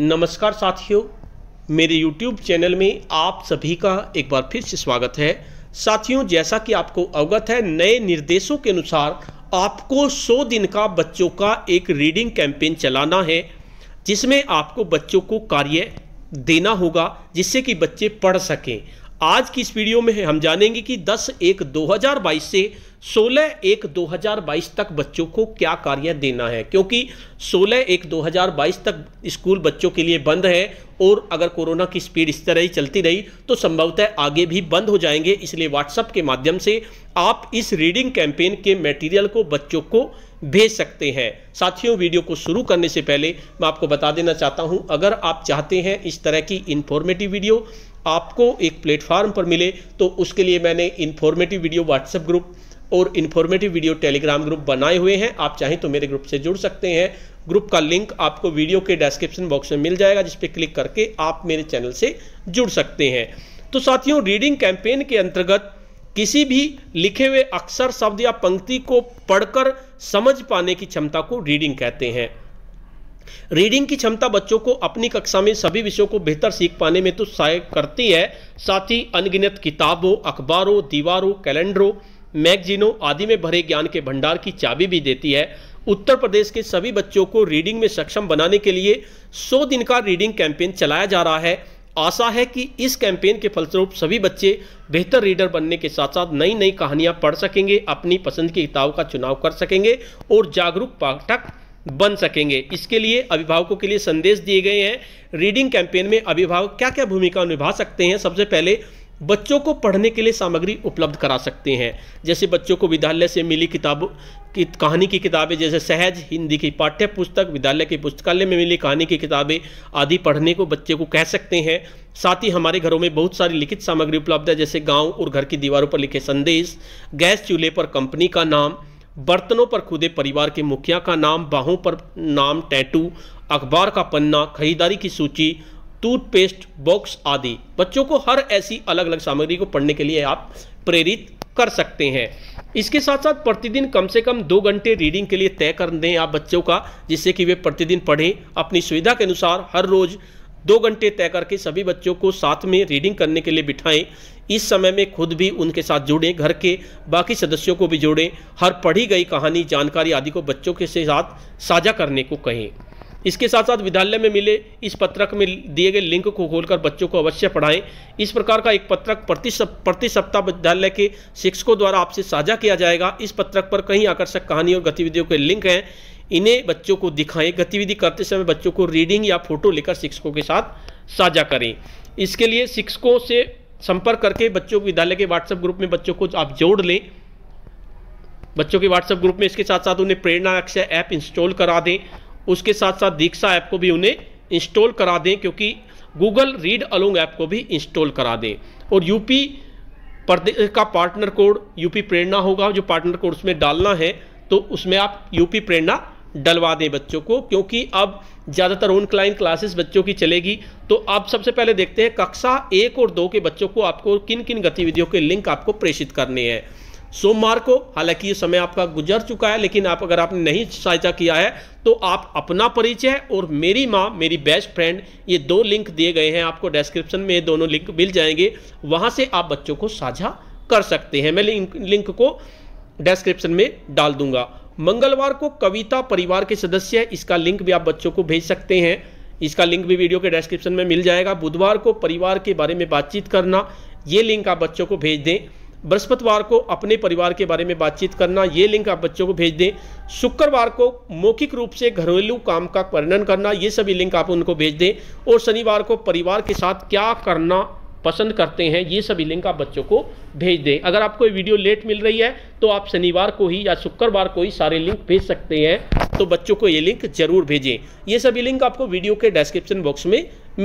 नमस्कार साथियों मेरे YouTube चैनल में आप सभी का एक बार फिर से स्वागत है साथियों जैसा कि आपको अवगत है नए निर्देशों के अनुसार आपको 100 दिन का बच्चों का एक रीडिंग कैंपेन चलाना है जिसमें आपको बच्चों को कार्य देना होगा जिससे कि बच्चे पढ़ सकें आज की इस वीडियो में हम जानेंगे कि 10 एक 2022 से 16 एक 2022 तक बच्चों को क्या कार्य देना है क्योंकि 16 एक 2022 तक स्कूल बच्चों के लिए बंद है और अगर कोरोना की स्पीड इस तरह ही चलती रही तो संभवतः आगे भी बंद हो जाएंगे इसलिए व्हाट्सएप के माध्यम से आप इस रीडिंग कैंपेन के मटेरियल को बच्चों को भेज सकते हैं साथियों वीडियो को शुरू करने से पहले मैं आपको बता देना चाहता हूं अगर आप चाहते हैं इस तरह की इन्फॉर्मेटिव वीडियो आपको एक प्लेटफार्म पर मिले तो उसके लिए मैंने इन्फॉर्मेटिव वीडियो व्हाट्सएप ग्रुप और इन्फॉर्मेटिव वीडियो टेलीग्राम ग्रुप बनाए हुए हैं आप चाहें तो मेरे ग्रुप से जुड़ सकते हैं ग्रुप का लिंक आपको वीडियो के डिस्क्रिप्शन बॉक्स में मिल जाएगा जिस पर क्लिक करके आप मेरे चैनल से जुड़ सकते हैं तो साथियों रीडिंग कैंपेन के अंतर्गत किसी भी लिखे हुए अक्षर शब्द या पंक्ति को पढ़कर समझ पाने की क्षमता को रीडिंग कहते हैं रीडिंग की क्षमता बच्चों को अपनी कक्षा में सभी विषयों को बेहतर सीख पाने में तो सहायक करती है साथ ही अनगिनत किताबों अखबारों दीवारों कैलेंडरों मैगजीनों आदि में भरे ज्ञान के भंडार की चाबी भी देती है उत्तर प्रदेश के सभी बच्चों को रीडिंग में सक्षम बनाने के लिए 100 दिन का रीडिंग कैंपेन चलाया जा रहा है आशा है कि इस कैंपेन के फलस्वरूप सभी बच्चे बेहतर रीडर बनने के साथ साथ नई नई कहानियां पढ़ सकेंगे अपनी पसंद की किताब का चुनाव कर सकेंगे और जागरूक पाठक बन सकेंगे इसके लिए अभिभावकों के लिए संदेश दिए गए हैं रीडिंग कैंपेन में अभिभावक क्या क्या भूमिका निभा सकते हैं सबसे पहले बच्चों को पढ़ने के लिए सामग्री उपलब्ध करा सकते हैं जैसे बच्चों को विद्यालय से मिली किताब की कहानी की किताबें जैसे सहज हिंदी की पाठ्य पुस्तक विद्यालय के पुस्तकालय में मिली कहानी की किताबें आदि पढ़ने को बच्चे को कह सकते हैं साथ ही हमारे घरों में बहुत सारी लिखित सामग्री उपलब्ध है जैसे गाँव और घर की दीवारों पर लिखे संदेश गैस चूल्हे पर कंपनी का नाम बर्तनों पर खुदे परिवार के मुखिया का नाम बाहों पर नाम टैटू अखबार का पन्ना खरीदारी की सूची टूथपेस्ट बॉक्स आदि बच्चों को हर ऐसी अलग अलग सामग्री को पढ़ने के लिए आप प्रेरित कर सकते हैं इसके साथ साथ प्रतिदिन कम से कम दो घंटे रीडिंग के लिए तय कर दें आप बच्चों का जिससे कि वे प्रतिदिन पढ़ें अपनी सुविधा के अनुसार हर रोज़ दो घंटे तय करके सभी बच्चों को साथ में रीडिंग करने के लिए बिठाएं इस समय में खुद भी उनके साथ जुड़ें घर के बाकी सदस्यों को भी जोड़ें हर पढ़ी गई कहानी जानकारी आदि को बच्चों के साथ साझा करने को कहें इसके साथ साथ विद्यालय में मिले इस पत्रक में दिए गए लिंक को खोलकर बच्चों को अवश्य पढ़ाएं इस प्रकार का एक पत्रक प्रति सप, प्रति सप्ताह विद्यालय के शिक्षकों द्वारा आपसे साझा किया जाएगा इस पत्रक पर कहीं आकर्षक कहानी और गतिविधियों के लिंक हैं इन्हें बच्चों को दिखाएं गतिविधि करते समय बच्चों को रीडिंग या फोटो लेकर शिक्षकों के साथ साझा करें इसके लिए शिक्षकों से संपर्क करके बच्चों के विद्यालय के व्हाट्सएप ग्रुप में बच्चों को आप जोड़ लें बच्चों के व्हाट्सएप ग्रुप में इसके साथ साथ उन्हें प्रेरणा अक्षय ऐप इंस्टॉल करा दें उसके साथ साथ दीक्षा ऐप को भी उन्हें इंस्टॉल करा दें क्योंकि गूगल रीड अलोंग ऐप को भी इंस्टॉल करा दें और यूपी प्रदेश का पार्टनर कोड यूपी प्रेरणा होगा जो पार्टनर कोड उसमें डालना है तो उसमें आप यूपी प्रेरणा डलवा दें बच्चों को क्योंकि अब ज़्यादातर ऑनलाइन क्लासेस बच्चों की चलेगी तो आप सबसे पहले देखते हैं कक्षा एक और दो के बच्चों को आपको किन किन गतिविधियों के लिंक आपको प्रेषित करने हैं सोमवार को हालांकि ये समय आपका गुजर चुका है लेकिन आप अगर आपने नहीं साझा किया है तो आप अपना परिचय और मेरी माँ मेरी बेस्ट फ्रेंड ये दो लिंक दिए गए हैं आपको डिस्क्रिप्शन में ये दोनों लिंक मिल जाएंगे वहाँ से आप बच्चों को साझा कर सकते हैं मैं लिंक, लिंक को डिस्क्रिप्शन में डाल दूंगा मंगलवार को कविता परिवार के सदस्य इसका लिंक भी आप बच्चों को भेज सकते हैं इसका लिंक भी वीडियो के डिस्क्रिप्शन में मिल जाएगा बुधवार को परिवार के बारे में बातचीत करना ये लिंक आप बच्चों को भेज दें बृहस्पतिवार को अपने परिवार के बारे में बातचीत करना ये लिंक आप बच्चों को भेज दें शुक्रवार को मौखिक रूप से घरेलू काम का वर्णन करना ये सभी लिंक आप उनको भेज दें और शनिवार को परिवार के साथ क्या करना पसंद करते हैं ये सभी लिंक आप बच्चों को भेज दें अगर आपको ये वीडियो लेट मिल रही है तो आप शनिवार को ही या शुक्रवार को ही सारे लिंक भेज सकते हैं तो बच्चों को ये लिंक जरूर भेजें ये सभी लिंक आपको वीडियो के डिस्क्रिप्शन बॉक्स में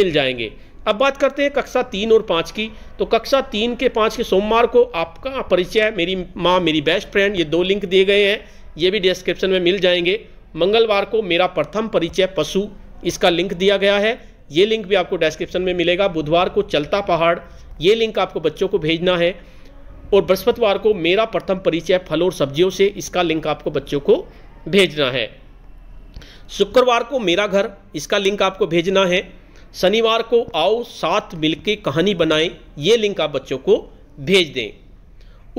मिल जाएंगे अब बात करते हैं कक्षा तीन और पाँच की तो कक्षा तीन के पाँच के सोमवार को आपका परिचय मेरी माँ मेरी बेस्ट फ्रेंड ये दो लिंक दिए गए हैं ये भी डिस्क्रिप्शन में मिल जाएंगे मंगलवार को मेरा प्रथम परिचय पशु इसका लिंक दिया गया है ये लिंक भी आपको डिस्क्रिप्शन में मिलेगा बुधवार को चलता पहाड़ ये लिंक आपको बच्चों को भेजना है और बृहस्पतिवार को मेरा प्रथम परिचय फल और सब्जियों से इसका लिंक आपको बच्चों को भेजना है शुक्रवार को मेरा घर इसका लिंक आपको भेजना है शनिवार को आओ साथ मिलके कहानी बनाएं ये लिंक आप बच्चों को भेज दें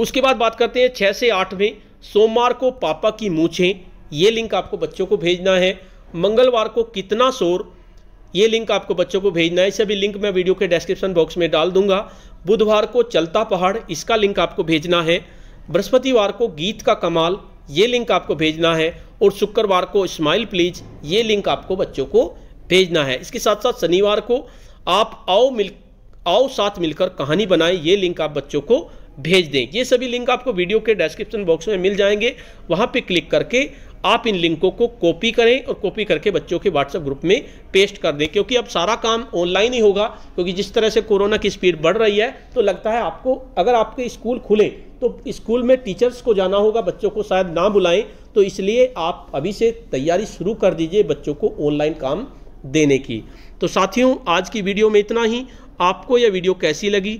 उसके बाद बात करते हैं छः से आठ में सोमवार को पापा की मूछें ये लिंक आपको बच्चों को भेजना है मंगलवार को कितना शोर ये लिंक आपको बच्चों को भेजना है इसे भी लिंक मैं वीडियो के डिस्क्रिप्शन बॉक्स में डाल दूंगा बुधवार को चलता पहाड़ इसका लिंक आपको भेजना है बृहस्पतिवार को गीत का कमाल ये लिंक आपको भेजना है और शुक्रवार को स्माइल प्लीज ये लिंक आपको बच्चों को भेजना है इसके साथ साथ शनिवार को आप आओ मिल आओ साथ मिलकर कहानी बनाएं ये लिंक आप बच्चों को भेज दें ये सभी लिंक आपको वीडियो के डिस्क्रिप्शन बॉक्स में मिल जाएंगे वहाँ पे क्लिक करके आप इन लिंकों को कॉपी करें और कॉपी करके बच्चों के व्हाट्सएप ग्रुप में पेस्ट कर दें क्योंकि अब सारा काम ऑनलाइन ही होगा क्योंकि जिस तरह से कोरोना की स्पीड बढ़ रही है तो लगता है आपको अगर आपके स्कूल खुले तो स्कूल में टीचर्स को जाना होगा बच्चों को शायद ना बुलाएं तो इसलिए आप अभी से तैयारी शुरू कर दीजिए बच्चों को ऑनलाइन काम देने की तो साथियों आज की वीडियो में इतना ही आपको यह वीडियो कैसी लगी